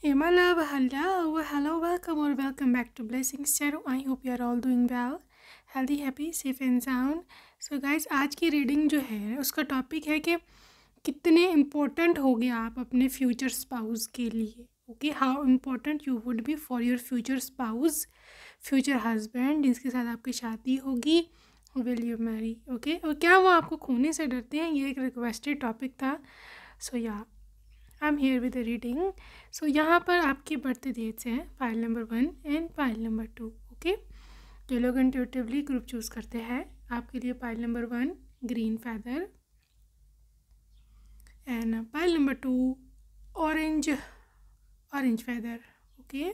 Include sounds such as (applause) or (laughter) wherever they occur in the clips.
Hey my love, hello, hello, welcome or welcome back to Blessings Tarot. I hope you are all doing well, healthy, happy, safe and sound. So guys, आज की reading जो है उसका topic है कि कितने important हो गए आप अपने फ्यूचर स्पाउस के लिए okay how important you would be for your future spouse future husband जिसके साथ आपकी शादी होगी विल यू मैरी ओके और क्या वो आपको खोने से डरते हैं ये एक रिक्वेस्टेड टॉपिक था सो so, या yeah. I am here with reading so यहाँ पर आपके बर्थडे डेट्स हैं file number one and file number two okay जो लोग इंटिवली ग्रुप चूज़ करते हैं आपके लिए file number one green feather and file number two orange orange feather okay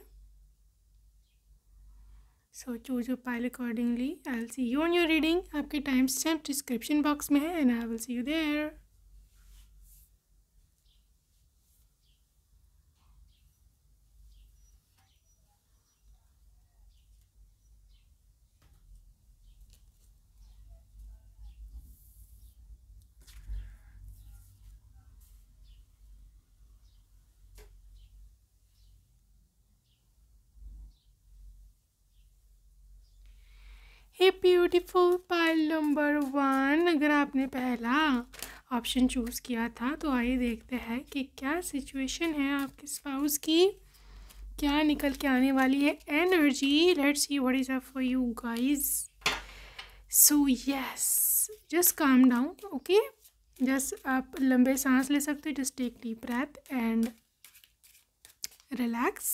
so choose your pile accordingly I will see you on your reading आपके time stamp description box में है and I will see you there a beautiful pile number one अगर आपने पहला option choose किया था तो आइए देखते हैं कि क्या सिचुएशन है आपके स्पाउस की क्या निकल के आने वाली है energy let's see what is up for you guys so yes just calm down okay just आप लंबे सांस ले सकते हो just take deep breath and relax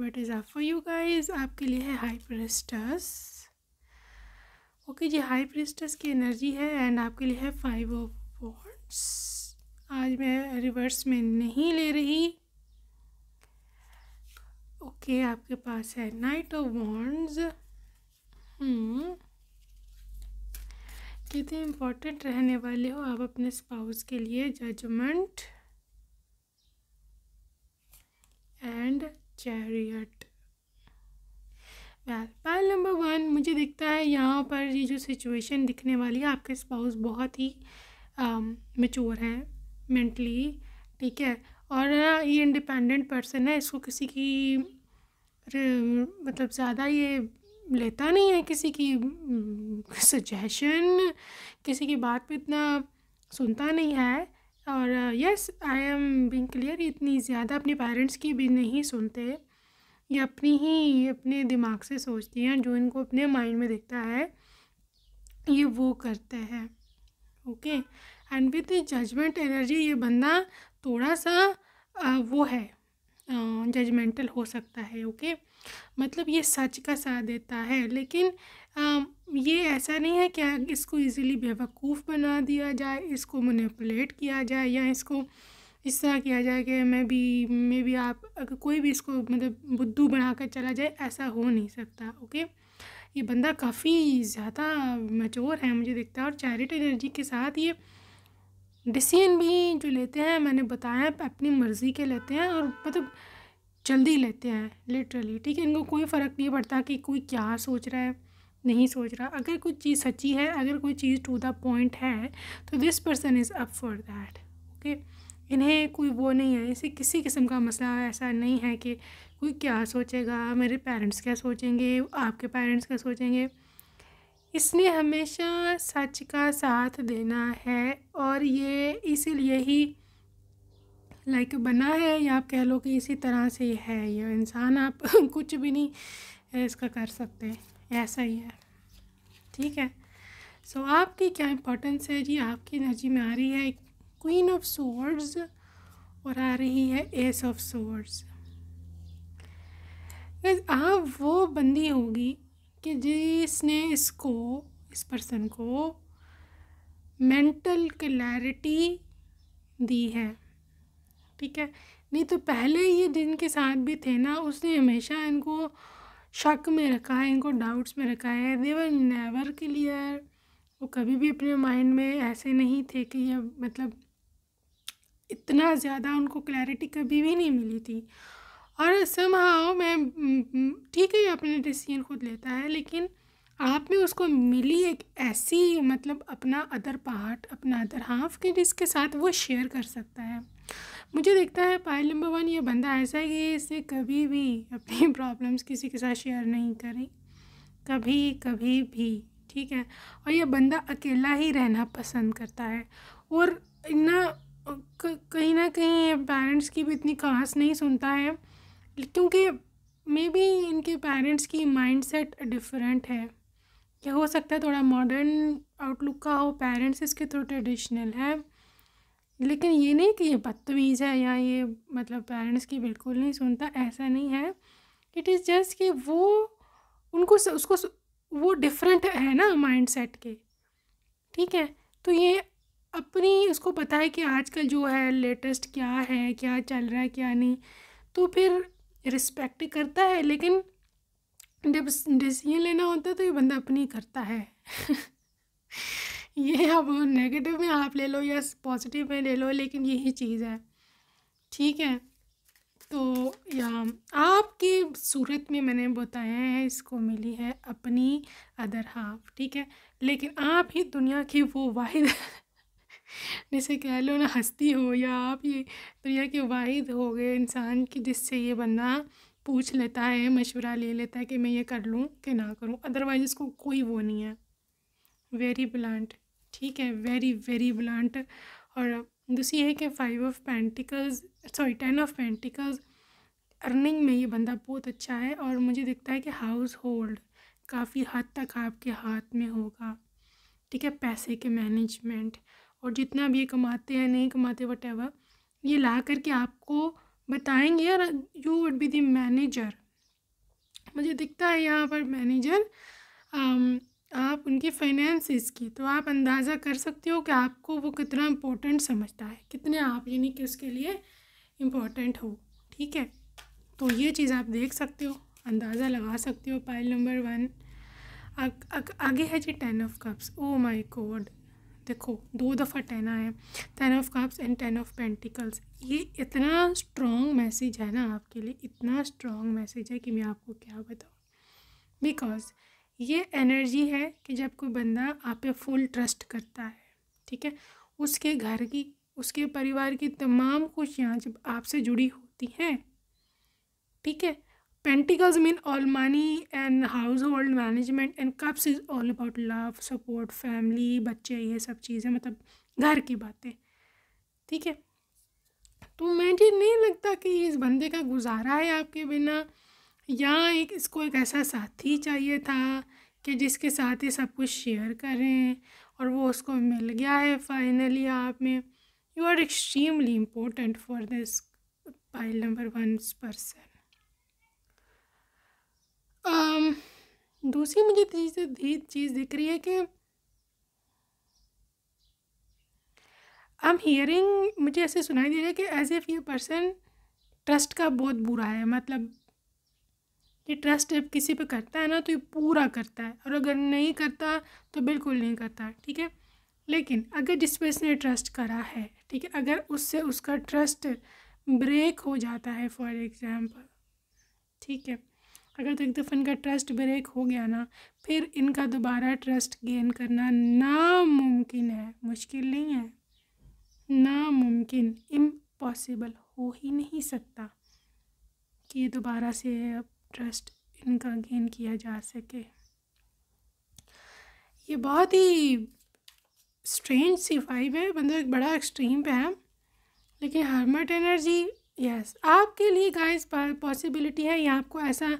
what is up for you guys आपके लिए है हाई प्रेस्टस ओके जी हाई प्रेस्टस की एनर्जी है एंड आपके लिए है फाइव ऑफ वॉन्ट्स आज मैं रिवर्स में नहीं ले रही ओके okay, आपके पास है नाइट ऑफ वॉन्ड्स कितने इम्पोर्टेंट रहने वाले हो आप अपने स्पाउस के लिए जजमेंट एंड चैरियट यार पॉइंट नंबर वन मुझे दिखता है यहाँ पर ये जो सिचुएशन दिखने वाली है आपके स्पाउस बहुत ही मेचोर um, हैं मेंटली ठीक है और uh, ये इंडिपेंडेंट पर्सन है इसको किसी की मतलब ज़्यादा ये लेता नहीं है किसी की सजेशन mm, किसी की बात पे इतना सुनता नहीं है और yes I am being clear इतनी ज़्यादा अपने पेरेंट्स की भी नहीं सुनते ये अपनी ही अपने दिमाग से सोचती हैं जो इनको अपने माइंड में दिखता है ये वो करते हैं okay and with judgement energy ये बंदा थोड़ा सा आ, वो है जजमेंटल हो सकता है ओके okay? मतलब ये सच का साथ देता है लेकिन आ, ये ऐसा नहीं है कि इसको इजीली बेवकूफ़ बना दिया जाए इसको मनीपुलेट किया जाए या इसको इस तरह किया जाए कि मैं भी मे भी आप अगर कोई भी इसको मतलब बुद्धू बनाकर चला जाए ऐसा हो नहीं सकता ओके ये बंदा काफ़ी ज़्यादा मचोर है मुझे दिखता है और चैरिट एनर्जी के साथ ये डिसीजन भी जो लेते हैं मैंने बताया अपनी मर्ज़ी के लेते हैं और मतलब जल्दी लेते हैं लिटरली ठीक है इनको कोई फ़र्क नहीं पड़ता कि कोई क्या सोच रहा है नहीं सोच रहा अगर कोई चीज़ सच्ची है अगर कोई चीज़ टू द पॉइंट है तो this person is up for that okay इन्हें कोई वो नहीं है इसे किसी किस्म का मसला ऐसा नहीं है कि कोई क्या सोचेगा मेरे पेरेंट्स क्या सोचेंगे आपके पेरेंट्स क्या सोचेंगे इसने हमेशा सच का साथ देना है और ये इसीलिए ही लाइक बना है या आप कह लो कि इसी तरह से है ये इंसान आप (laughs) कुछ भी नहीं इसका कर सकते ऐसा ही है ठीक है सो so, आपकी क्या इम्पोर्टेंस है जी आपकी एनर्जी में आ रही है क्वीन ऑफ सोर्ड्स और आ रही है एस ऑफ सोर्ड्स आप वो बंदी होगी कि जिसने इसको इस पर्सन को मेंटल क्लैरिटी दी है ठीक है नहीं तो पहले ये जिनके साथ भी थे ना उसने हमेशा इनको शक में रखा है इनको डाउट्स में रखा है देवर नेवर क्लियर वो कभी भी अपने माइंड में ऐसे नहीं थे कि ये मतलब इतना ज़्यादा उनको क्लैरिटी कभी भी नहीं मिली थी और समहाओ मैं ठीक है अपने डिसीजन खुद लेता है लेकिन आप में उसको मिली एक ऐसी मतलब अपना अदर पार्ट अपना अदर हाफ के जिसके साथ वो शेयर कर सकता है मुझे देखता है पायल नंबर वन ये बंदा ऐसा है कि इसने कभी भी अपनी प्रॉब्लम्स (laughs) किसी के साथ शेयर नहीं करी कभी कभी भी ठीक है और ये बंदा अकेला ही रहना पसंद करता है और ना कहीं ना कहीं ये पेरेंट्स की भी इतनी खास नहीं सुनता है क्योंकि मे बी इनके पेरेंट्स की माइंडसेट डिफरेंट है क्या हो सकता है थोड़ा मॉडर्न आउटलुक का हो पेरेंट्स इसके थ्रू ट्रेडिशनल है लेकिन ये नहीं कि ये बदतमीज़ है या ये मतलब पेरेंट्स की बिल्कुल नहीं सुनता ऐसा नहीं है इट इज़ जस्ट कि वो उनको उसको वो डिफरेंट है ना माइंड सेट के ठीक है तो ये अपनी उसको पता है कि आजकल जो है लेटेस्ट क्या है क्या चल रहा है क्या नहीं तो फिर रिस्पेक्ट करता है लेकिन जब डिसीजन लेना होता है तो ये बंदा अपनी करता है (laughs) ये अब नेगेटिव में आप ले लो या पॉजिटिव में ले लो लेकिन यही चीज़ है ठीक है तो या आपकी सूरत में मैंने बताया है इसको मिली है अपनी अदर हाफ ठीक है लेकिन आप ही दुनिया की वो वाहिद (laughs) जैसे कह लो ना हस्ती हो या आप ये दुनिया के वाहिद हो गए इंसान की जिससे ये बंदा पूछ लेता है मशवरा ले लेता है कि मैं ये कर लूँ कि ना करूँ अदरवाइज़ इसको कोई वो नहीं है वेरी ब्लांट ठीक है वेरी वेरी ब्लंट और दूसरी है कि five of pentacles sorry ten of pentacles earning में ये बंदा बहुत अच्छा है और मुझे दिखता है कि हाउस होल्ड काफ़ी हद तक आपके हाथ में होगा ठीक है पैसे के मैनेजमेंट और जितना भी ये कमाते हैं नहीं कमाते वट ये ला करके आपको बताएंगे और you would be the manager मुझे दिखता है यहाँ पर मैनेजर आप उनकी फाइनेंसिस की तो आप अंदाज़ा कर सकते हो कि आपको वो कितना इम्पोर्टेंट समझता है कितने आप यानी कि उसके लिए इम्पोर्टेंट हो ठीक है तो ये चीज़ आप देख सकते हो अंदाज़ा लगा सकते हो पाइल नंबर वन आगे है जी ten of cups oh my god देखो दो दफ़ा टेन आया ten of cups and ten of pentacles ये इतना स्ट्रॉन्ग मैसेज है ना आपके लिए इतना स्ट्रॉन्ग मैसेज है कि मैं आपको क्या बताऊँ बिकॉज़ ये एनर्जी है कि जब कोई बंदा आप पे फुल ट्रस्ट करता है ठीक है उसके घर की उसके परिवार की तमाम खुशियाँ जब आपसे जुड़ी होती हैं ठीक है pentacles mean all money and household management and cups is all about love support family बच्चे ये सब चीज़ें मतलब घर की बातें ठीक है तो मुझे नहीं लगता कि इस बंदे का गुजारा है आपके बिना या एक इसको एक ऐसा साथी चाहिए था कि जिसके साथ ये सब कुछ शेयर करें और वो उसको मिल गया है फाइनली आप में you are extremely important for this pile number one person दूसरी मुझे चीज़ चीज़ दिख रही है कि आई एम हियरिंग मुझे ऐसे सुनाई दे रहा है कि एज इफ़ ये पर्सन ट्रस्ट का बहुत बुरा है मतलब ये ट्रस्ट जब किसी पे करता है ना तो ये पूरा करता है और अगर नहीं करता तो बिल्कुल नहीं करता ठीक है लेकिन अगर जिस पर इसने ट्रस्ट करा है ठीक है अगर उससे उसका ट्रस्ट ब्रेक हो जाता है फॉर एग्ज़ाम्पल ठीक है अगर तो एक दफ़ा इनका ट्रस्ट ब्रेक हो गया ना फिर इनका दोबारा ट्रस्ट गेन करना नामुमकिन है मुश्किल नहीं है नामुमकिन इम्पॉसिबल हो ही नहीं सकता कि ये दोबारा से ट्रस्ट इनका गेन किया जा सके ये बहुत ही स्ट्रेंज सी फाइव है मतलब एक बड़ा एक्सट्रीम पे है लेकिन हर्मट एनर्जी यस आपके लिए गाइस पॉसिबिलिटी है या आपको ऐसा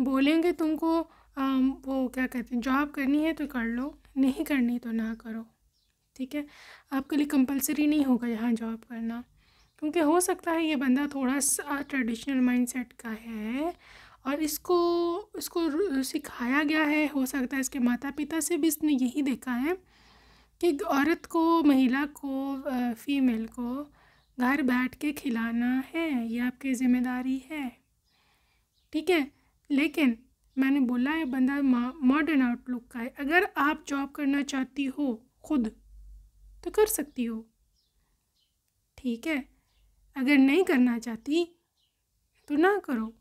बोलेंगे तुमको आ, um, वो क्या कहते हैं जॉब करनी है तो कर लो नहीं करनी तो ना करो ठीक है आपके लिए कंपलसरी नहीं होगा यहाँ जॉब करना क्योंकि हो सकता है ये बंदा थोड़ा सा ट्रेडिशनल माइंडसेट का है और इसको इसको सिखाया गया है हो सकता है इसके माता पिता से भी इसने यही देखा है कि औरत को महिला को फीमेल को घर बैठ के खिलाना है ये आपकी ज़िम्मेदारी है ठीक है लेकिन मैंने बोला है बंदा मॉडर्न आउटलुक का है अगर आप जॉब करना चाहती हो खुद तो कर सकती हो ठीक है अगर नहीं करना चाहती तो ना करो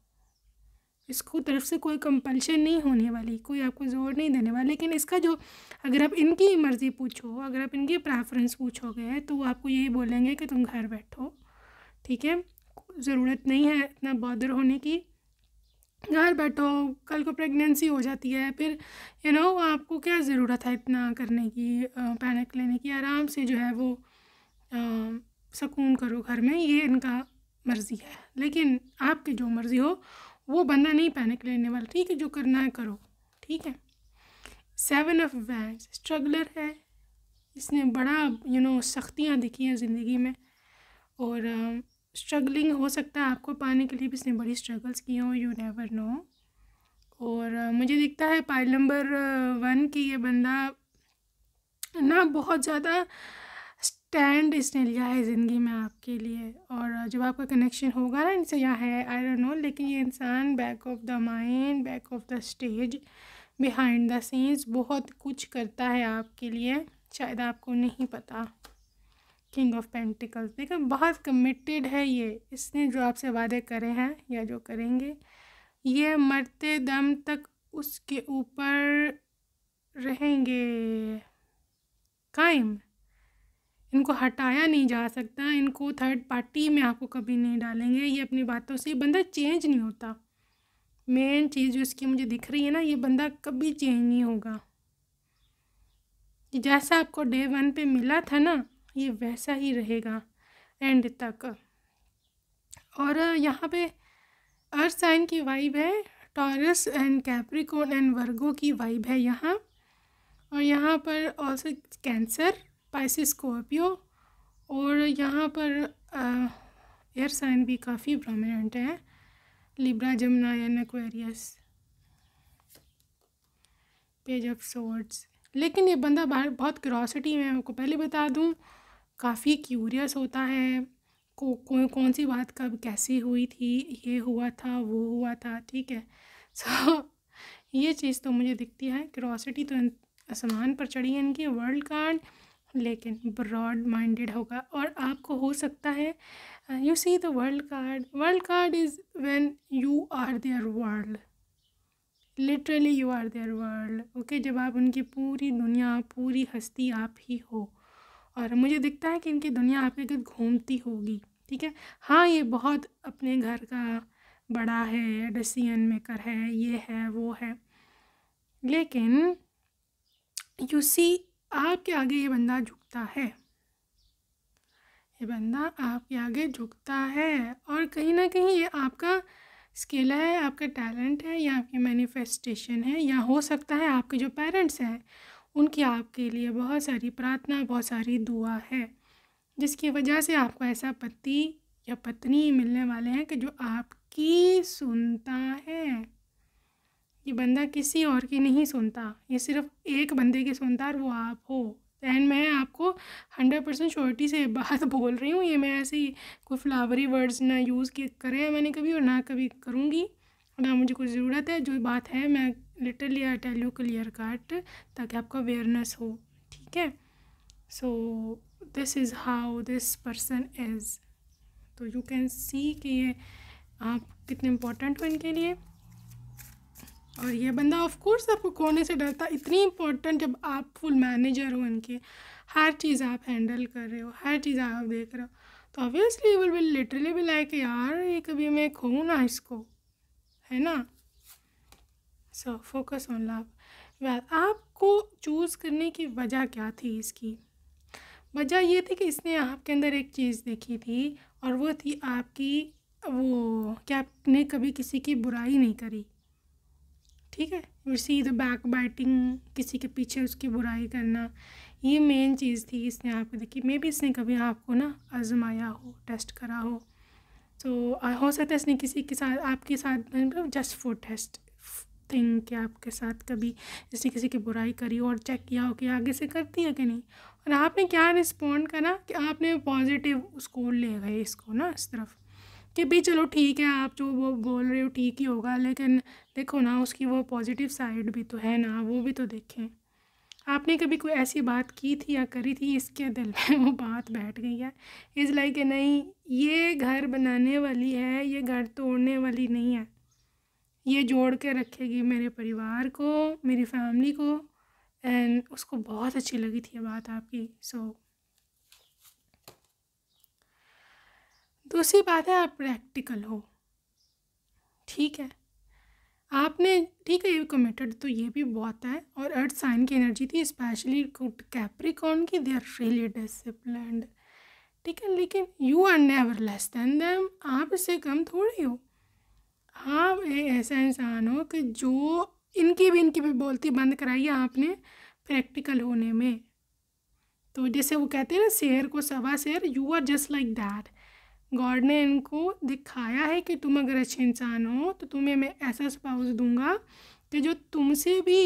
इसको तरफ से कोई कंपल्शन नहीं होने वाली कोई आपको जोर नहीं देने वाला लेकिन इसका जो अगर आप इनकी मर्ज़ी पूछो अगर आप इनकी प्रेफरेंस पूछोगे तो वो आपको यही बोलेंगे कि तुम घर बैठो ठीक है ज़रूरत नहीं है इतना बॉदर होने की घर बैठो कल को प्रेगनेंसी हो जाती है फिर यू नो आपको क्या ज़रूरत है इतना करने की पैनिक लेने की आराम से जो है वो सकून सुकून करो घर में ये इनका मर्ज़ी है लेकिन आपकी जो मर्ज़ी हो वो बंदा नहीं पैनिक लेने वाला ठीक है जो करना है करो ठीक है सेवन ऑफ वैंस स्ट्रगलर है इसने बड़ा यू नो सख्तियाँ दिखी हैं ज़िंदगी में और स्ट्रगलिंग um, uh, हो सकता है आपको पाने के लिए भी इसने बड़ी स्ट्रगल्स की हों यू नेवर नो और uh, मुझे दिखता है पाइल नंबर वन की ये बंदा ना बहुत ज़्यादा स्टैंड इसने लिया है ज़िंदगी में आपके लिए और जब आपका कनेक्शन होगा ना इनसे यहाँ है आई डोंट नो लेकिन ये इंसान back of the mind back of the stage behind the scenes बहुत कुछ करता है आपके लिए शायद आपको नहीं पता किंग ऑफ पेंटिकल्स देखो बहुत कमिटेड है ये इसने जो आपसे वादे करे हैं या जो करेंगे ये मरते दम तक उसके ऊपर रहेंगे कायम इनको हटाया नहीं जा सकता इनको थर्ड पार्टी में आपको कभी नहीं डालेंगे ये अपनी बातों से बंदा चेंज नहीं होता मेन चीज़ जो इसकी मुझे दिख रही है ना ये बंदा कभी चेंज नहीं होगा जैसा आपको डे वन पे मिला था ना ये वैसा ही रहेगा एंड तक और यहाँ पे अर्थ साइन की वाइब है Taurus and Capricorn and Virgo की वाइब है यहाँ और यहाँ पर ऑल्सो कैंसर पाइसिस स्कॉर्पियो और यहाँ पर एयर साइन भी काफ़ी प्रोमिनेंट है Libra Gemini and Aquarius page of sorts लेकिन ये बंदा बाहर बहुत क्रॉसिटी में आपको पहले बता दूँ काफ़ी क्यूरियस होता है को, को कौन सी बात कब कैसी हुई थी ये हुआ था वो हुआ था ठीक है सो (laughs) so, ये चीज़ तो मुझे दिखती है क्रॉसिटी तो आसमान पर चढ़ी है इनकी वर्ल्ड कार्ड लेकिन ब्रॉड माइंडेड होगा और आपको हो सकता है you see the world card world card is when you are their world literally you are their world okay जब आप उनकी पूरी दुनिया पूरी हस्ती आप ही हो और मुझे दिखता है कि इनकी दुनिया आपके गद घूमती होगी ठीक है हाँ ये बहुत अपने घर का बड़ा है डिसीजन मेकर है ये है वो है लेकिन यू सी आपके आगे ये बंदा झुकता है ये बंदा आपके आगे झुकता है और कहीं ना कहीं ये आपका स्किल है आपका टैलेंट है या आपकी मैनिफेस्टेशन है या हो सकता है आपके जो पेरेंट्स हैं उनकी आपके लिए बहुत सारी प्रार्थना बहुत सारी दुआ है जिसकी वजह से आपको ऐसा पति या पत्नी मिलने वाले हैं कि जो आपकी सुनता है कि बंदा किसी और की नहीं सुनता ये सिर्फ एक बंदे की सुनता और वो आप हो एंड मैं आपको हंड्रेड परसेंट श्योरिटी से बात (laughs) बोल रही हूँ ये मैं ऐसे ही कोई फ्लावरी वर्ड्स ना यूज़ किए करे हैं मैंने कभी और ना कभी करूँगी ना मुझे कुछ ज़रूरत है जो बात है मैं literally I tell you clear cut ताकि आपका अवेयरनेस हो ठीक है so this is how this person is तो यू कैन सी कि ये आप कितने इम्पोर्टेंट हो इनके लिए और ये बंदा ऑफ कोर्स आपको कोने से डरता इतनी इम्पोर्टेंट जब आप फुल मैनेजर हो इनके हर चीज़ आप हैंडल कर रहे हो हर चीज़ आप देख रहे हो तो ऑब्वियसली विल विल लिटरली भी लाइक यार ये कभी मैं कहूँ ना इसको है ना सो फोकस ऑन लव आपको चूज़ करने की वजह क्या थी इसकी वजह ये थी कि इसने आपके अंदर एक चीज़ देखी थी और वो थी आपकी वो क्या आपने कभी किसी की बुराई नहीं करी ठीक है उसी इधर बैक बाइटिंग किसी के पीछे उसकी बुराई करना ये मेन चीज़ थी इसने आपको देखी मे भी इसने कभी आपको ना आजमाया हो टेस्ट करा हो तो so, हो सकता है इसने किसी के साथ आपके साथ मतलब जस्ट फॉर टेस्ट थिंग कि आपके साथ कभी इसने किसी की बुराई करी और चेक किया हो कि आगे से करती है कि नहीं और आपने क्या रिस्पॉन्ड करा कि आपने पॉजिटिव उसको ले गए इसको ना इस तरफ कि भी चलो ठीक है आप जो वो बोल रहे हो ठीक ही होगा लेकिन देखो ना उसकी वो पॉजिटिव साइड भी तो है ना वो भी तो देखें आपने कभी कोई ऐसी बात की थी या करी थी इसके दिल में वो बात बैठ गई है इज़ लाइक नहीं ये घर बनाने वाली है ये घर तोड़ने वाली नहीं है ये जोड़ के रखेगी मेरे परिवार को मेरी फैमिली को एंड उसको बहुत अच्छी लगी थी ये बात आपकी सो so, दूसरी बात है आप प्रैक्टिकल हो ठीक है आपने ठीक है ये कमिटेड तो ये भी बहुत है और अर्थ साइन की एनर्जी थी स्पेशली कैप्रिकॉन की दे आर रियली डिसिप्लिन ठीक है लेकिन you are never less than them आप इससे कम थोड़ी हो आप ऐसा इंसान हो कि जो इनकी भी इनकी भी बोलती बंद कराई है आपने प्रैक्टिकल होने में तो जैसे वो कहते हैं ना शेर को सवा शेर you are just like that god ने इनको दिखाया है कि तुम अगर अच्छे इंसान हो तो तुम्हें मैं ऐसा स्पाउस दूंगा कि जो तुमसे भी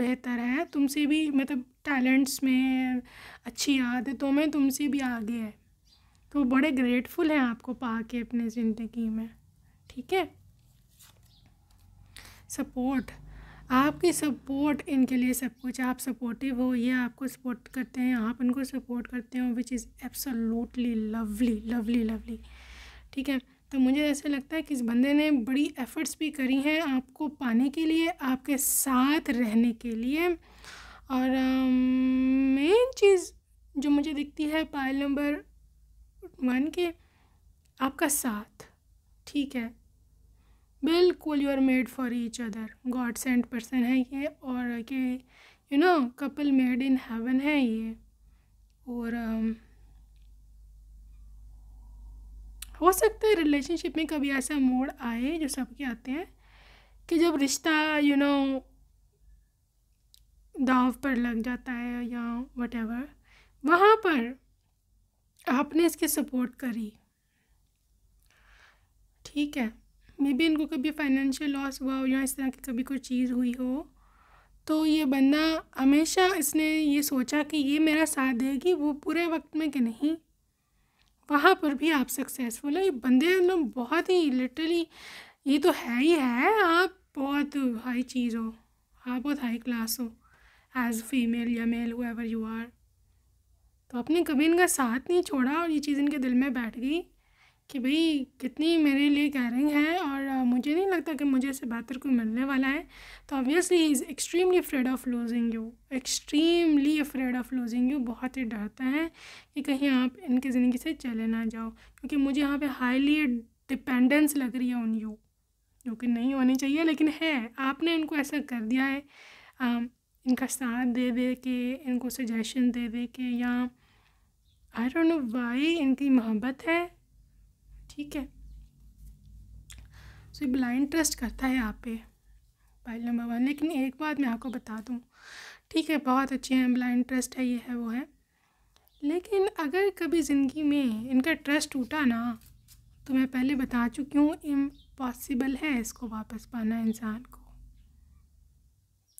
बेहतर है तुमसे भी मतलब टैलेंट्स में अच्छी तो मैं तुमसे भी आगे है तो बड़े ग्रेटफुल हैं आपको पा के अपने ज़िंदगी में ठीक है सपोर्ट आपकी सपोर्ट इनके लिए सब कुछ आप सपोर्टिव हो ये आपको सपोर्ट करते हैं आप इनको सपोर्ट करते हो which is absolutely lovely lovely lovely ठीक है तो मुझे ऐसा लगता है कि इस बंदे ने बड़ी एफ़र्ट्स भी करी हैं आपको पाने के लिए आपके साथ रहने के लिए और मेन um, चीज़ जो मुझे दिखती है पायल नंबर वन के आपका साथ ठीक है बिल्कुल you are made for each other god sent person है ये और कि you know couple made in heaven है ये और um, हो सकता है रिलेशनशिप में कभी ऐसा मोड़ आए जो सबके आते हैं कि जब रिश्ता यू नो दाव पर लग जाता है या वट एवर वहाँ पर आपने इसकी सपोर्ट करी ठीक है मे बी इनको कभी फाइनेंशियल लॉस हुआ हो या इस तरह की कभी कोई चीज़ हुई हो तो ये बंदा हमेशा इसने ये सोचा कि ये मेरा साथ देगी वो पूरे वक्त में कि नहीं वहाँ पर भी आप सक्सेसफुल है ये बंदे ना बहुत ही लिटरली ये तो है ही है आप बहुत हाई चीज़ हो आप बहुत हाई क्लास हो एज फीमेल या मेल हो एवर यू आर तो आपने कभी इनका साथ नहीं छोड़ा और ये चीज़ इनके दिल में बैठ गई कि भाई कितनी मेरे लिए कैरिंग है और मुझे नहीं लगता कि मुझे इससे बेहतर कोई मिलने वाला है तो obviously he is extremely afraid of losing you extremely afraid of losing you बहुत ही डरता है कि कहीं आप इनकी ज़िंदगी से चले ना जाओ क्योंकि मुझे यहाँ पे हाईली डिपेंडेंस लग रही है उन यू जो कि नहीं होनी चाहिए लेकिन है आपने इनको ऐसा कर दिया है आ, इनका साथ दे दे के इनको सजेशन दे दे के या आई डोंट नो वाई इनकी मोहब्बत है ठीक है सो so, ब्लाइंड ट्रस्ट करता है आप पे पाइल नंबर वन लेकिन एक बात मैं आपको बता दूँ ठीक है बहुत अच्छे हैं ब्लाइंड ट्रस्ट है ये है वो है लेकिन अगर कभी ज़िंदगी में इनका ट्रस्ट टूटा ना तो मैं पहले बता चुकी हूँ इम्पॉसिबल है इसको वापस पाना इंसान को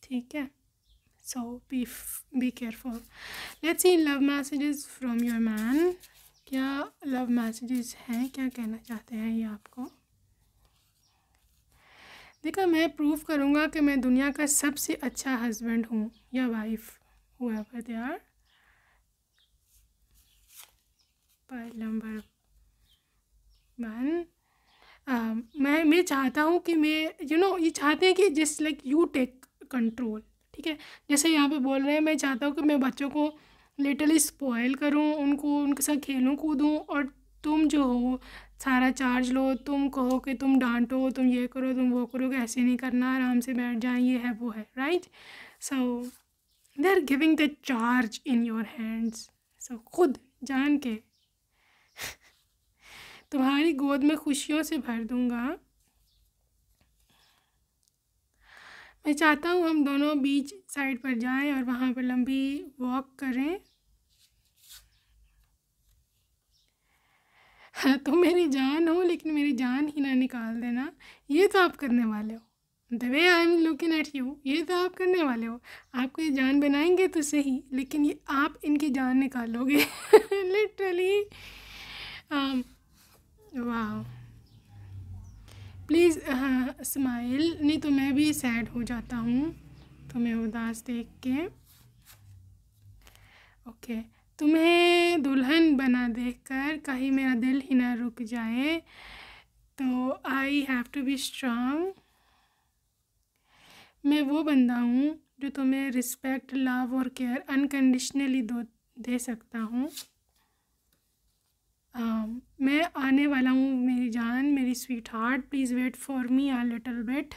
ठीक है so be be careful let's see love messages from your man क्या लव मैसेजेस हैं क्या कहना चाहते हैं ये आपको देखा मैं प्रूव करूँगा कि मैं दुनिया का सबसे अच्छा हस्बैंड हूँ या वाइफ हुआ दे आर नंबर वन मैं मैं चाहता हूँ कि मैं यू you नो know, ये चाहते हैं कि जिस लाइक यू टेक कंट्रोल ठीक है जैसे यहाँ पे बोल रहे हैं मैं चाहता हूँ कि मैं बच्चों को लिटल स्पॉयल करूँ उनको उनके साथ खेलूँ कूदूँ और तुम जो हो सारा चार्ज लो तुम कहो कि तुम डांटो तुम ये करो तुम वो करो ऐसे नहीं करना आराम से बैठ जाए ये है वो है right so they are giving the charge in your hands so खुद जान के (laughs) तुम्हारी गोद में खुशियों से भर दूँगा मैं चाहता हूँ हम दोनों बीच साइड पर जाएं और वहाँ पर लंबी वॉक करें हाँ तुम तो मेरी जान हो लेकिन मेरी जान ही ना निकाल देना ये तो आप करने वाले हो the way I am looking at you ये तो आप करने वाले हो आपको ये जान बनाएंगे तो सही लेकिन ये आप इनकी जान निकालोगे लिटरली वाह प्लीज़ हाँ स्माइल नहीं तो मैं भी सैड हो जाता हूँ तो मैं उदास देख के ओके okay. तुम्हें दुल्हन बना देख कर कहीं मेरा दिल ही ना रुक जाए तो I have to be strong मैं वो बंदा हूँ जो तुम्हें रिस्पेक्ट लव और केयर अनकंडीशनली दो दे सकता हूँ मैं आने वाला हूँ मेरी जान मेरी sweetheart please wait for me a little bit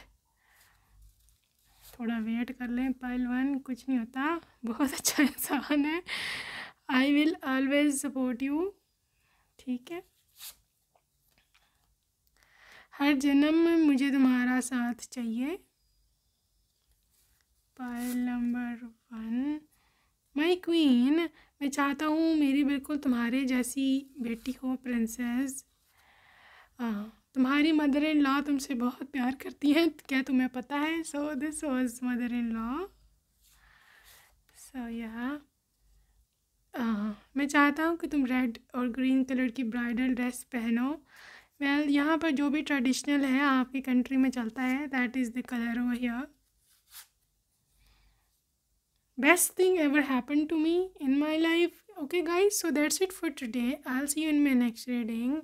थोड़ा वेट कर लें पल वन कुछ नहीं होता बहुत अच्छा इंसान है I will always support you ठीक है हर जन्म में मुझे तुम्हारा साथ चाहिए pile number one my queen मैं चाहता हूँ मेरी बिल्कुल तुम्हारे जैसी बेटी हो प्रिंसेस तुम्हारी मदर इन लॉ तुमसे बहुत प्यार करती हैं क्या तुम्हें पता है so this was mother in law so या हाँ, मैं चाहता हूँ कि तुम रेड और ग्रीन कलर की ब्राइडल ड्रेस पहनो वेल well, यहाँ पर जो भी ट्रेडिशनल है आपकी कंट्री में चलता है that is the colour over here best thing ever happen to me in my life okay guys so that's it for today I see you in my next reading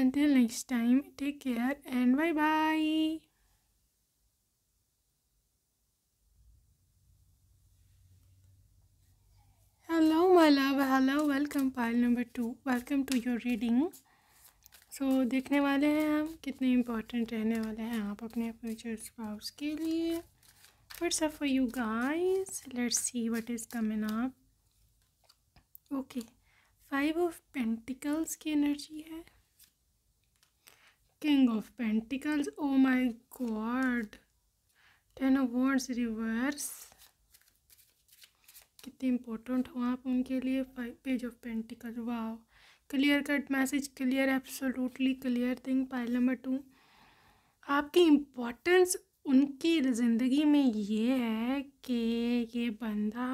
until next time take care and bye bye hello my love welcome pile number two welcome to your reading so देखने वाले हैं हम कितने important रहने वाले हैं आप अपने फ्यूचर स्पाउस के लिए what's up for you guys let's see what is coming up okay five of pentacles की एनर्जी है king of pentacles oh my god ten of words reverse कितनी इंपॉर्टेंट हो आप उनके लिए five page of pentacle wow clear cut message clear absolutely clear thing pile number two आपकी importance उनकी ज़िंदगी में ये है कि ये बंदा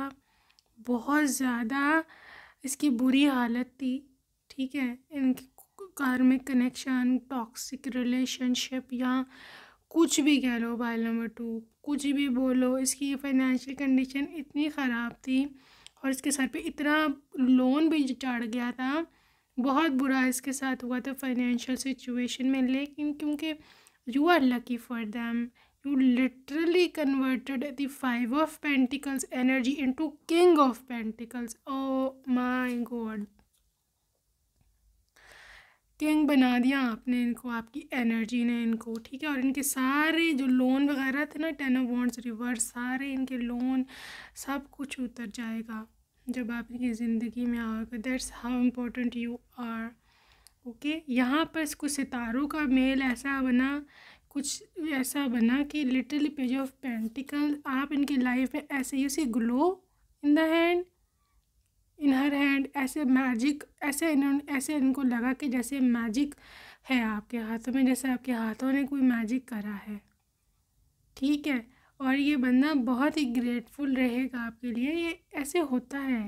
बहुत ज़्यादा इसकी बुरी हालत थी ठीक है इनके कार्मिक कनेक्शन टॉक्सिक रिलेशनशिप या कुछ भी कह लो बाइल नंबर टू कुछ भी बोलो इसकी फाइनेंशियल कंडीशन इतनी ख़राब थी और इसके सर पे इतना लोन भी चढ़ गया था बहुत बुरा इसके साथ हुआ था फाइनेंशियल सिचुएशन में लेकिन क्योंकि you are lucky for them you literally converted the five of pentacles energy into king of pentacles oh my god king बना दिया आपने इनको आपकी एनर्जी ने इनको ठीक है और इनके सारे जो लोन वगैरह थे ना टेन ऑफ वॉन्ट्स रिवर्स सारे इनके लोन सब कुछ उतर जाएगा जब आप इनकी ज़िंदगी में आओगे that's how important you are okay यहाँ पर इसको सितारों का मेल ऐसा बना कुछ ऐसा बना कि लिटिल पेज ऑफ पेंटिकल आप इनकी लाइफ में ऐसे you see glow in the hand ऐसे मैजिक ऐसे इन्होंने ऐसे इनको लगा कि जैसे मैजिक है आपके हाथों में जैसे आपके हाथों ने कोई मैजिक करा है ठीक है और ये बंदा बहुत ही ग्रेटफुल रहेगा आपके लिए ये ऐसे होता है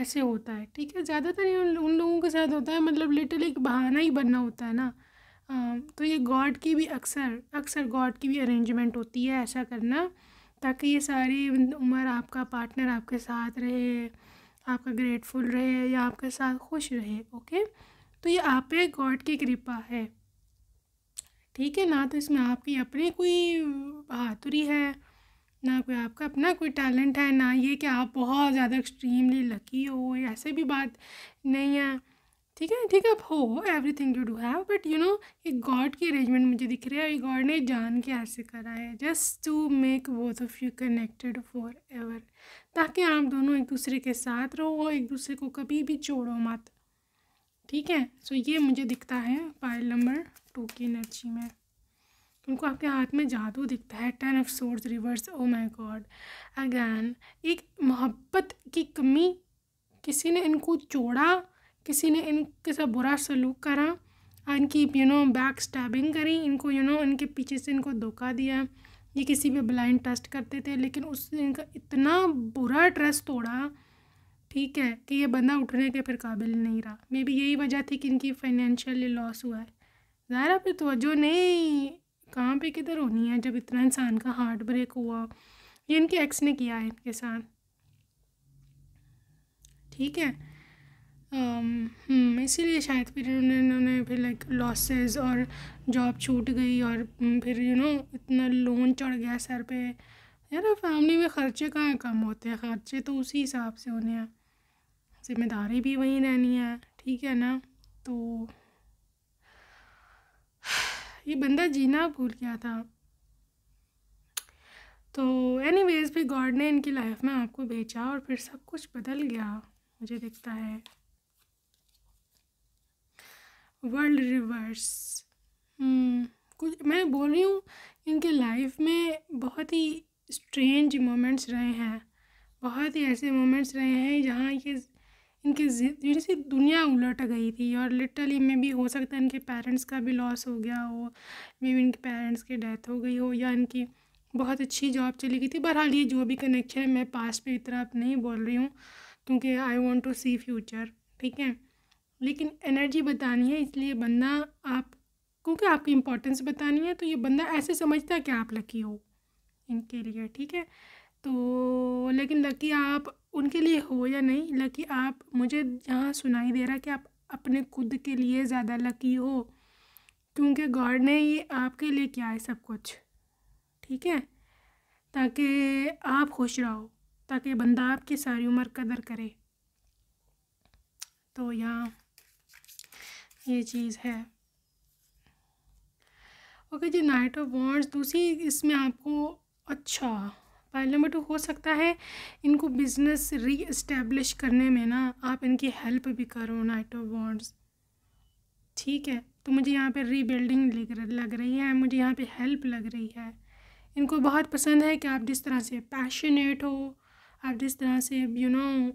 ऐसे होता है ठीक है ज़्यादातर ये उन लोगों के साथ होता है मतलब लिटल एक बहाना ही बनना होता है ना आ, तो ये गॉड की भी अक्सर अक्सर गॉड की भी अरेंजमेंट होती है ऐसा करना ताकि ये सारी उम्र आपका पार्टनर आपके साथ रहे आपका ग्रेटफुल रहे या आपके साथ खुश रहे ओके तो ये आप पे गॉड की कृपा है ठीक है ना तो इसमें आपकी अपनी कोई बहादुरी है ना कोई आपका अपना कोई टैलेंट है ना ये कि आप बहुत ज़्यादा एक्सट्रीमली लकी हो ऐसे भी बात नहीं है ठीक है ठीक है हो everything you do have but you know ये गॉड की अरेंजमेंट मुझे दिख रहा है ये गॉड ने जान के ऐसे करा है just to make both of you connected forever ताकि आप दोनों एक दूसरे के साथ रहो और एक दूसरे को कभी भी छोड़ो मत ठीक है सो ये मुझे दिखता है पाइल नंबर टू की एनर्जी में उनको आपके हाथ में जादू दिखता है ten of swords reverse oh my god again एक मोहब्बत की कमी किसी ने इनको जोड़ा किसी ने इनके साथ बुरा सलूक करा इनकी यू नो बैक स्टैबिंग करी इनको यू नो इनके पीछे से इनको धोखा दिया ये किसी में ब्लाइंड ट्रस्ट करते थे लेकिन उसने इनका इतना बुरा ट्रस्ट तोड़ा ठीक है कि ये बंदा उठने के फिर काबिल नहीं रहा मे बी यही वजह थी कि इनकी फाइनेंशियली लॉस हुआ है ज़ाहिर फिर तोजो नहीं कहाँ पे किधर होनी है जब इतना इंसान का हार्ट ब्रेक हुआ ये इनके एक्स ने किया है इनके साथ ठीक है Um, हम्म, इसीलिए शायद फिर उन्होंने फिर लाइक लॉसेस और जॉब छूट गई और फिर यू नो इतना लोन चढ़ गया सर पे यार फैमिली में ख़र्चे कहाँ कम होते हैं ख़र्चे तो उसी हिसाब से होने हैं जिम्मेदारी भी वहीं रहनी है ठीक है ना तो ये बंदा जीना भूल गया था तो एनी वेज फिर गॉड ने इनकी लाइफ में आपको भेजा और फिर सब कुछ बदल गया मुझे दिखता है वर्ल्ड रिवर्स hmm. कुछ मैं बोल रही हूँ इनके लाइफ में बहुत ही स्ट्रेंज मोमेंट्स रहे हैं बहुत ही ऐसे मोमेंट्स रहे हैं जहाँ ये इनके जिनसे दुनिया उलट गई थी और लिटरली में भी हो सकता है इनके पेरेंट्स का भी लॉस हो गया हो मे भी इनके पेरेंट्स की डेथ हो गई हो या इनकी बहुत अच्छी जॉब चली गई थी बहरहाल ये जो भी कनेक्शन है मैं पास्ट पे इतना नहीं बोल रही हूँ क्योंकि I want to see future ठीक है लेकिन एनर्जी बतानी है इसलिए बंदा आप क्योंकि आपकी इम्पोर्टेंस बतानी है तो ये बंदा ऐसे समझता है कि आप लकी हो इनके लिए ठीक है तो लेकिन लकी आप उनके लिए हो या नहीं लकी आप मुझे यहाँ सुनाई दे रहा कि आप अपने खुद के लिए ज़्यादा लकी हो क्योंकि गॉड ने ये आपके लिए किया है सब कुछ ठीक है ताकि आप खुश रहो ताकि बंदा आपकी सारी उम्र कदर करे तो यहाँ ये चीज़ है ओके जी नाइट ऑफ वॉन्ड्स दूसरी इसमें आपको अच्छा पहले नंबर टू हो सकता है इनको बिज़नेस री इस्टेब्लिश करने में ना आप इनकी हेल्प भी करो नाइट ऑफ वॉन्ड्स ठीक है तो मुझे यहाँ पे रीबिल्डिंग लग रही है मुझे यहाँ पे हेल्प लग रही है इनको बहुत पसंद है कि आप जिस तरह से पैशनेट हो आप जिस तरह से यू you नो know,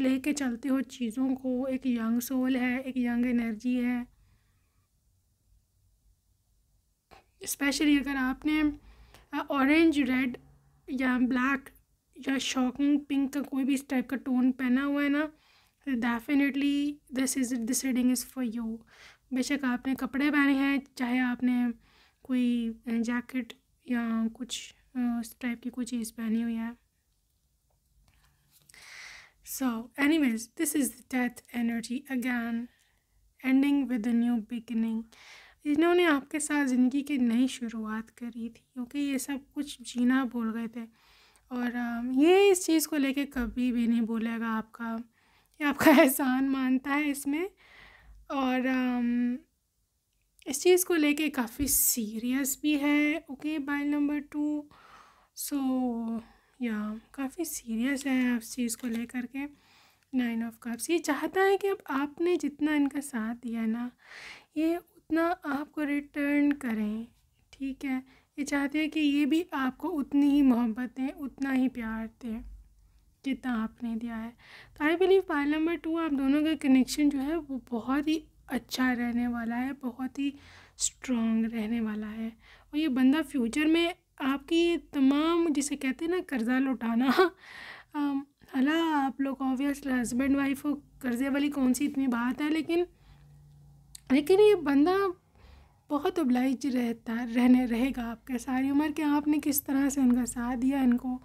लेके चलते हो चीज़ों को एक यंग सोल है एक यंग एनर्जी है स्पेशली अगर आपने ऑरेंज रेड या ब्लैक या शॉकिंग पिंक का कोई भी इस टाइप का टोन पहना हुआ है ना definitely this is this reading is for you बेशक आपने कपड़े पहने हैं चाहे आपने कोई जैकेट या कुछ इस टाइप की कोई चीज़ पहनी हुई है So, anyways, this is the death energy again, ending with a new beginning. इन्होंने आपके साथ ज़िंदगी की नई शुरुआत करी थी क्योंकि ये सब कुछ जीना भूल गए थे और ये इस चीज़ को लेके कभी भी नहीं भूलेगा आपका ये आपका (laughs) एहसान मानता है इसमें और इस चीज़ को लेके काफ़ी सीरियस भी है okay pile number two so या काफ़ी सीरियस है आप चीज़ को लेकर के नाइन ऑफ कप्स ये चाहता है कि अब आपने जितना इनका साथ दिया ना ये उतना आपको रिटर्न करें ठीक है ये चाहते हैं कि ये भी आपको उतनी ही मोहब्बत दें उतना ही प्यार दें जितना आपने दिया है तो I believe pile number two आप दोनों का कनेक्शन जो है वो बहुत ही अच्छा रहने वाला है बहुत ही स्ट्रॉन्ग रहने वाला है और ये बंदा फ्यूचर में आपकी ये तमाम जिसे कहते हैं ना कर्ज़ा लौटाना हला (laughs) आप लोग ऑब्वियसली हस्बैंड वाइफ हो कर्ज़े वाली कौन सी इतनी बात है लेकिन लेकिन ये बंदा बहुत अब्लाइज रहता रहने रहेगा आपके सारी उम्र के आपने किस तरह से उनका साथ दिया इनको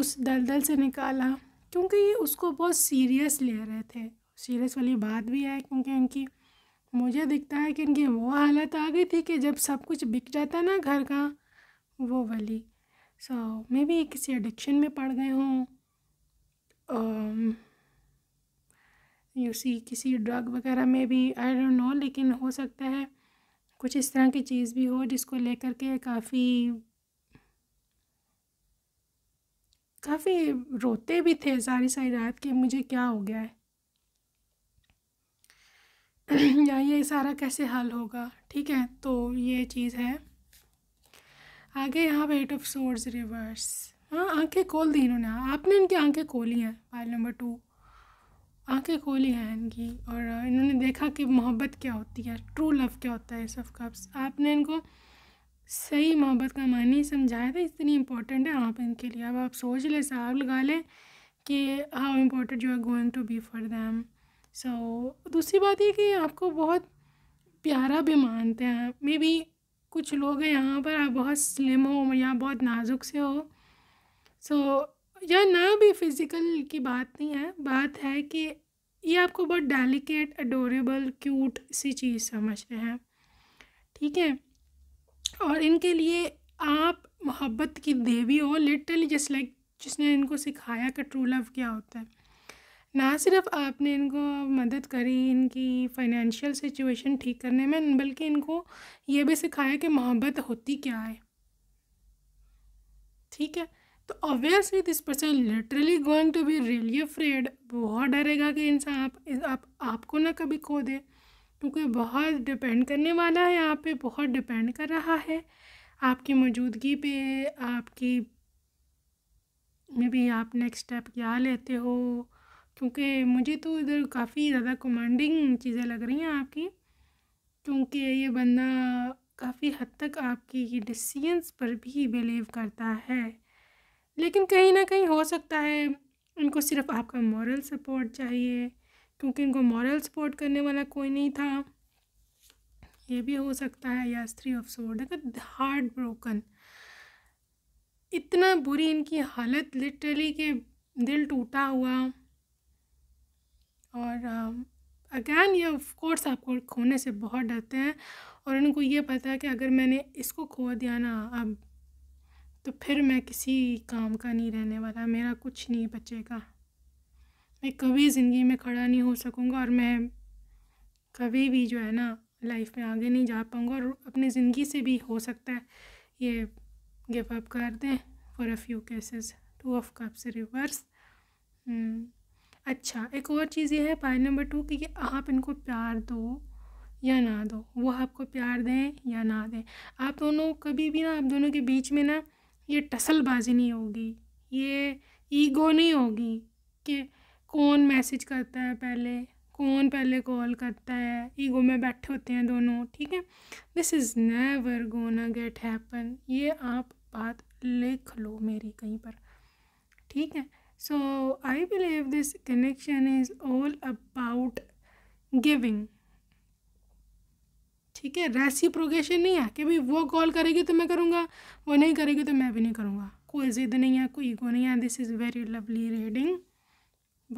उस दलदल से निकाला क्योंकि ये उसको बहुत सीरियस ले रहे थे सीरियस वाली बात भी है क्योंकि इनकी मुझे दिखता है कि इनकी वो हालत आ गई थी कि जब सब कुछ बिक जाता ना घर का वो वाली सो मे बी किसी एडिक्शन में पड़ गए हों यू सी किसी ड्रग वगैरह में भी आई डोंट नो लेकिन हो सकता है कुछ इस तरह की चीज़ भी हो जिसको लेकर के काफ़ी काफ़ी रोते भी थे सारी सारी रात के मुझे क्या हो गया है (clears throat) या ये सारा कैसे हल होगा ठीक है तो ये चीज़ है आगे यहाँ पे एट ऑफ सोर्स रिवर्स हाँ आंखें खोल दी इन्होंने आपने इनकी आंखें खोली हैं फाइल नंबर टू आंखें खोली हैं इनकी और इन्होंने देखा कि मोहब्बत क्या होती है ट्रू लव क्या होता है इस ऑफ कप्स आपने इनको सही मोहब्बत का मानी समझाया था इतनी इम्पोर्टेंट है आप इनके लिए अब आप सोच लें साग लगा लें कि how important you are going to be for them so दूसरी बात ये कि आपको बहुत प्यारा भी मानते हैं मे बी कुछ लोग हैं यहाँ पर आप बहुत स्लिम हो या बहुत नाजुक से हो सो so, यह ना भी फ़िज़िकल की बात नहीं है बात है कि ये आपको बहुत डेलिकेट अडोरेबल क्यूट सी चीज़ समझ रहे हैं ठीक है और इनके लिए आप मोहब्बत की देवी हो लिटरली जस्ट लाइक जिसने इनको सिखाया कि ट्रू लव क्या होता है ना सिर्फ आपने इनको मदद करी इनकी फ़ाइनेंशियल सिचुएशन ठीक करने में बल्कि इनको ये भी सिखाया कि मोहब्बत होती क्या है ठीक है तो obviously this person literally going to be really afraid बहुत डरेगा कि इंसान आप, आप आपको ना कभी खो दे क्योंकि बहुत डिपेंड करने वाला है आप पे बहुत डिपेंड कर रहा है आपकी मौजूदगी पे आपकी मे बी आप नेक्स्ट स्टेप क्या लेते हो क्योंकि मुझे तो इधर काफ़ी ज़्यादा कमांडिंग चीज़ें लग रही हैं आपकी क्योंकि ये बंदा काफ़ी हद तक आपकी ये डिसीजंस पर भी बिलीव करता है लेकिन कहीं ना कहीं हो सकता है उनको सिर्फ आपका मॉरल सपोर्ट चाहिए क्योंकि इनको मॉरल सपोर्ट करने वाला कोई नहीं था ये भी हो सकता है या स्त्री ऑफ सोर्ड अगर हार्ट ब्रोकन इतना बुरी इनकी हालत लिटरली के दिल टूटा हुआ और अगैन ये ऑफ कोर्स आपको खोने से बहुत डरते हैं और उनको ये पता है कि अगर मैंने इसको खो दिया ना अब तो फिर मैं किसी काम का नहीं रहने वाला मेरा कुछ नहीं बचेगा मैं कभी ज़िंदगी में खड़ा नहीं हो सकूँगा और मैं कभी भी जो है ना लाइफ में आगे नहीं जा पाऊँगा और अपनी ज़िंदगी से भी हो सकता है ये गिव अप कर दें for a few cases two of cups reverse अच्छा एक और चीज़ ये है पॉइंट नंबर टू कि आप इनको प्यार दो या ना दो वो आपको प्यार दें या ना दें आप दोनों कभी भी ना आप दोनों के बीच में ना ये टसलबाजी नहीं होगी ये ईगो नहीं होगी कि कौन मैसेज करता है पहले कौन पहले कॉल करता है ईगो में बैठे होते हैं दोनों ठीक है this is never gonna get happen ये आप बात लिख लो मेरी कहीं पर ठीक है So I believe this connection is all about giving. ठीक है प्रोगेशन नहीं है कि भाई वो कॉल करेगी तो मैं करूँगा वो नहीं करेगी तो मैं भी नहीं करूँगा कोई ज़िद नहीं है कोई ईगो नहीं है this is very lovely reading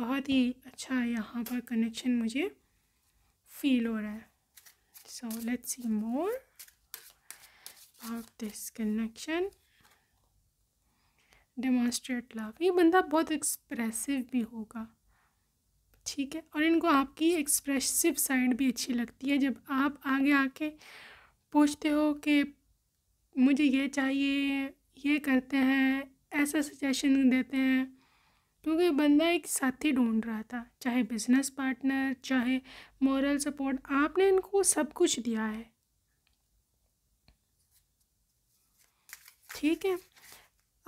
बहुत ही अच्छा यहाँ पर कनेक्शन मुझे फील हो रहा है so let's see more about this connection demonstrate love ये बंदा बहुत एक्सप्रेसिव भी होगा ठीक है और इनको आपकी एक्सप्रेसिव साइड भी अच्छी लगती है जब आप आगे आके पूछते हो कि मुझे ये चाहिए ये करते हैं ऐसा सजेशन देते हैं क्योंकि तो बंदा एक साथी ढूंढ रहा था चाहे बिजनेस पार्टनर चाहे मॉरल सपोर्ट आपने इनको सब कुछ दिया है ठीक है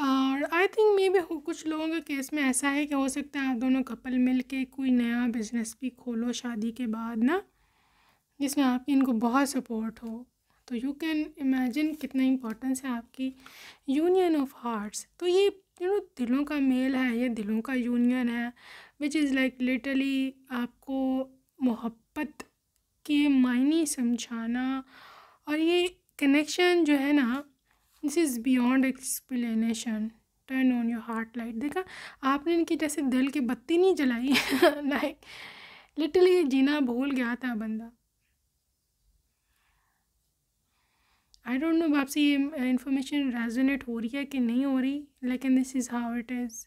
और आई थिंक मे भी कुछ लोगों के केस में ऐसा है कि हो सकता है आप दोनों कपल मिल के कोई नया बिजनेस भी खोलो शादी के बाद ना जिसमें आपकी इनको बहुत सपोर्ट हो तो यू कैन इमेजिन कितना इम्पोर्टेंस है आपकी यूनियन ऑफ हार्ट्स तो ये यू नो दिलों का मेल है या दिलों का यूनियन है विच इज़ लाइक लिटरली आपको मोहब्बत के मायने समझाना और ये कनेक्शन जो है ना this is beyond explanation turn on your heart light देखा आपने इनकी जैसे दिल की बत्ती नहीं जलाई लाइक (laughs) ये जीना भूल गया था बंदा आई डोंट नो आपसे ये इंफॉर्मेशन रेजोनेट हो रही है कि नहीं हो रही लेकिन this is how it is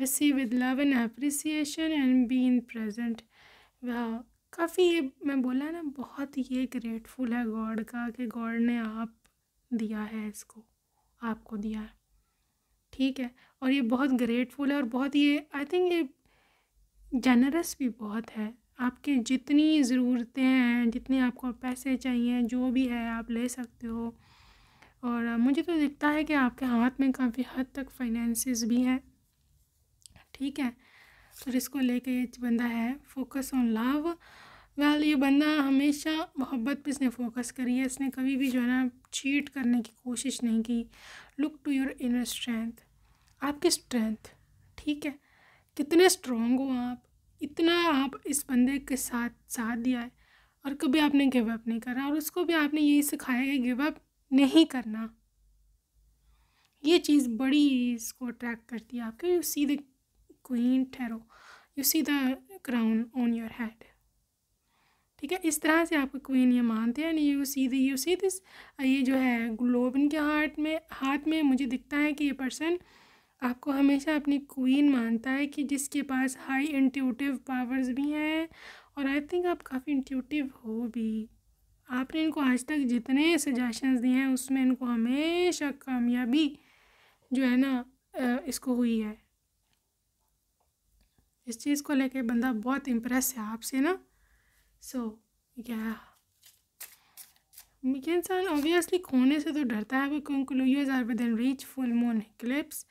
receive with love and appreciation and be in present wow काफ़ी ये मैं बोला ना बहुत ये ग्रेटफुल है गॉड का कि गॉड ने आप दिया है इसको आपको दिया है ठीक है और ये बहुत ग्रेटफुल है और बहुत ये आई थिंक ये जनरस भी बहुत है आपके जितनी ज़रूरतें हैं जितने आपको पैसे चाहिए जो भी है आप ले सकते हो और मुझे तो दिखता है कि आपके हाथ में काफ़ी हद तक फाइनेंस भी हैं ठीक है और इसको लेके ये बंदा है फोकस ऑन लव वह ये बंदा हमेशा मोहब्बत पे इसने फोकस करी है इसने कभी भी जो है ना चीट करने की कोशिश नहीं की look to your inner strength आपकी स्ट्रेंथ ठीक है कितने स्ट्रॉन्ग हो आप इतना आप इस बंदे के साथ साथ दिया है और कभी आपने गिव अप नहीं करा और उसको भी आपने यही सिखाया कि गिव अप नहीं करना ये चीज़ बड़ी इसको अट्रैक्ट करती है आपके यू सी द क्वीन ठहरो you see the crown on your head ठीक है इस तरह से आपका क्वीन ये मानते हैं you see the you see this ये जो है ग्लोब इनके हार्ट में हाथ में मुझे दिखता है कि ये पर्सन आपको हमेशा अपनी क्वीन मानता है कि जिसके पास हाई इंट्यूटिव पावर्स भी हैं और आई थिंक आप काफ़ी इंट्यूटिव हो भी आपने इनको आज तक जितने सजेशंस दिए हैं उसमें इनको हमेशा कामयाबी जो है ना इसको हुई है इस चीज़ को लेके बंदा बहुत इम्प्रेस है आपसे ना सो या इंसान ऑब्वियसली खोने से तो डरता है concludes are with reach full moon eclipse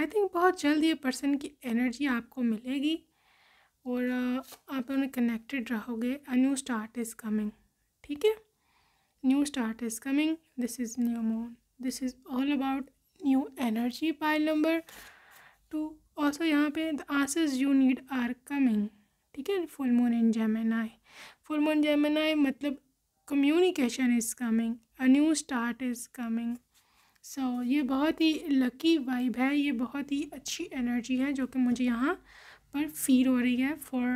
I think बहुत जल्द ये पर्सन की एनर्जी आपको मिलेगी और uh, आप उन्हें कनेक्टेड रहोगे a new start is coming ठीक है new start is coming this is new moon this is all about new energy pile number two also यहाँ पे the answers you need are coming ठीक है full moon in Gemini full moon Gemini मतलब communication is coming a new start is coming so so, ये बहुत ही lucky vibe है ये बहुत ही अच्छी एनर्जी है जो कि मुझे यहाँ पर फील हो रही है फॉर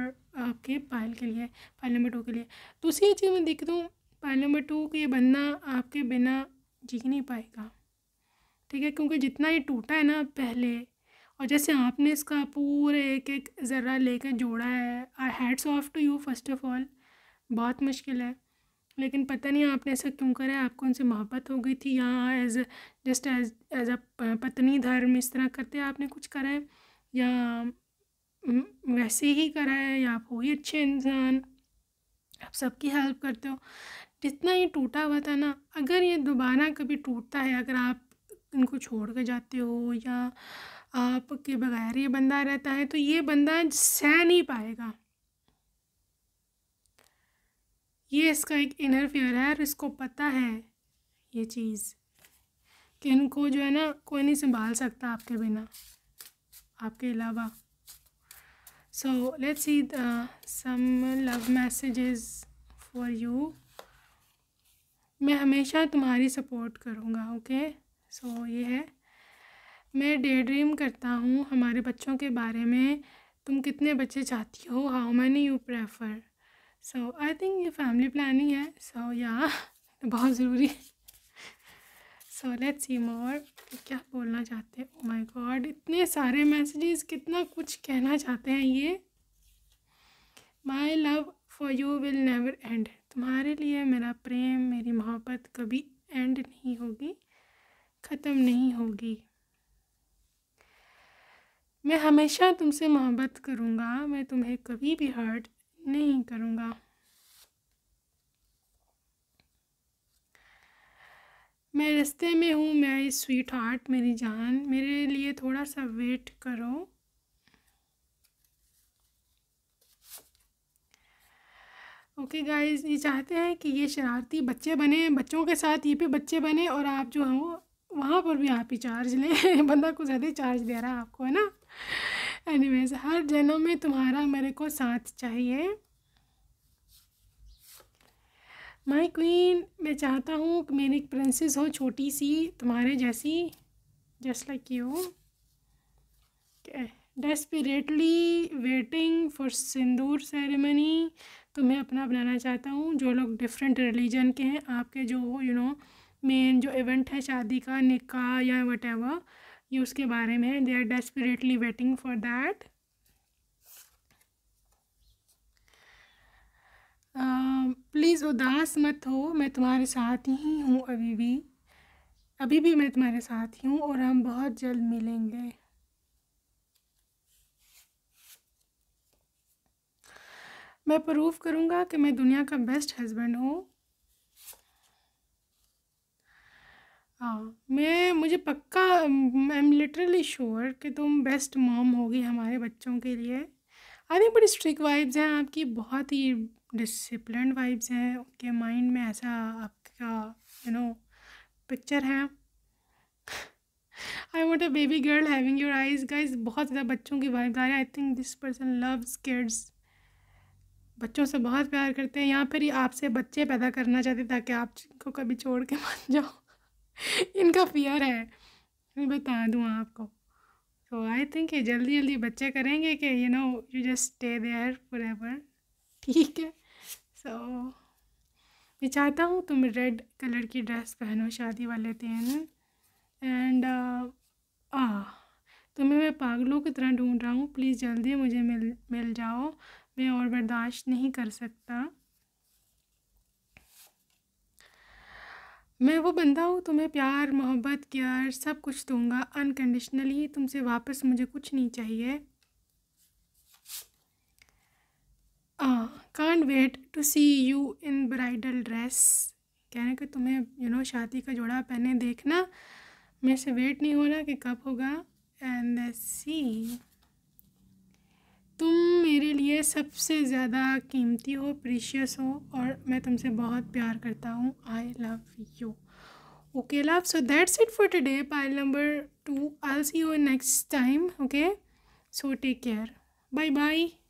आपके पायल के लिए पायल नंबर टू के लिए दूसरी चीज़ मैं देख दूँ पायल नंबर टू के ये बंदा आपके बिना जी नहीं पाएगा ठीक है क्योंकि जितना ये टूटा है ना पहले और जैसे आपने इसका पूरे एक एक ज़र्रा कर जोड़ा है I hats off to you first of all बहुत मुश्किल है लेकिन पता नहीं आपने ऐसा क्यों करा है आपको उनसे मोहब्बत हो गई थी या as just as as a पत्नी धर्म इस तरह करते आपने कुछ करा है या वैसे ही करा है या आप हो ही अच्छे इंसान आप सबकी हेल्प करते हो जितना ये टूटा हुआ था ना अगर ये दोबारा कभी टूटता है अगर आप इनको छोड़ कर जाते हो या आपके बगैर ये बंदा रहता है तो ये बंदा सह नहीं पाएगा ये इसका एक इनर फियर है और इसको पता है ये चीज़ कि इनको जो है ना कोई नहीं संभाल सकता आपके बिना आपके अलावा so let's see the some love messages for मैं हमेशा तुम्हारी सपोर्ट करूँगा ओके सो ये है मैं डे ड्रीम करता हूँ हमारे बच्चों के बारे में तुम कितने बच्चे चाहती हो how many you prefer so I think ये फैमिली प्लानिंग है सो so, या yeah, (laughs) बहुत ज़रूरी सो लेट सी मोर क्या बोलना चाहते हैं ओ माय गॉड इतने सारे मैसेजेस कितना कुछ कहना चाहते हैं ये my love for you will never end तुम्हारे लिए मेरा प्रेम मेरी मोहब्बत कभी एंड नहीं होगी ख़त्म नहीं होगी मैं हमेशा तुमसे मोहब्बत करूँगा मैं तुम्हें कभी भी हर्ट नहीं करूँगा मैं रस्ते में हूँ मैं स्वीट हार्ट मेरी जान मेरे लिए थोड़ा सा वेट करो ओके okay गाइस ये चाहते हैं कि ये शरारती बच्चे बने बच्चों के साथ ये भी बच्चे बने और आप जो हो वहाँ पर भी आप ही चार्ज लें (laughs) बंदा कुछ ज़्यादा चार्ज दे रहा है आपको है ना एनीवेज हर जन्म में तुम्हारा मेरे को साथ चाहिए माय क्वीन मैं चाहता हूँ कि मेरी एक प्रिंसेस हो छोटी सी तुम्हारे जैसी just like you desperately waiting for sindoor ceremony तो मैं अपना बनाना चाहता हूँ जो लोग डिफरेंट रिलीजन के हैं आपके जो यू नो मेन जो इवेंट है शादी का निकाह या वट ये उसके बारे में है they are desperately waiting for that please उदास मत हो मैं तुम्हारे साथ ही हूँ अभी भी अभी भी मैं तुम्हारे साथ ही हूँ और हम बहुत जल्द मिलेंगे मैं प्रूव करूँगा कि मैं दुनिया का बेस्ट हस्बैंड हूँ हाँ मैं मुझे पक्का आई एम लिटरली श्योर कि तुम बेस्ट मॉम होगी हमारे बच्चों के लिए आई थिंक बड़ी स्ट्रिक वाइब्स हैं आपकी बहुत ही डिसिप्लिन वाइब्स हैं उनके माइंड में ऐसा आपका यू नो पिक्चर है I want a baby girl having your eyes guys बहुत ज़्यादा बच्चों की वाइब्स आ रही I think this person loves kids बच्चों से बहुत प्यार करते हैं या फिर आपसे बच्चे पैदा करना चाहते ताकि आपको कभी छोड़ के मान जाओ (laughs) इनका फियर है मैं बता दूँ आपको तो आई थिंक ये जल्दी जल्दी बच्चे करेंगे कि you know you just stay there forever ठीक है सो so, मैं चाहता हूँ तुम रेड कलर की ड्रेस पहनो शादी वाले दिन एंड uh, आ तुम्हें तो मैं पागलों की तरह ढूंढ रहा हूँ प्लीज़ जल्दी मुझे मिल मिल जाओ मैं और बर्दाश्त नहीं कर सकता मैं वो बंदा हूँ तुम्हें प्यार मोहब्बत केयर सब कुछ दूंगा अनकंडीशनली तुमसे वापस मुझे कुछ नहीं चाहिए can't wait to see you in bridal dress कह रहे हैं कि तुम्हें यू नो शादी का जोड़ा पहने देखना मेरे से वेट नहीं हो रहा कि कब होगा एंड सी तुम मेरे लिए सबसे ज़्यादा कीमती हो प्रीशियस हो और मैं तुमसे बहुत प्यार करता हूँ I love you okay love so that's it for today pile number two I see you next time okay so take care bye bye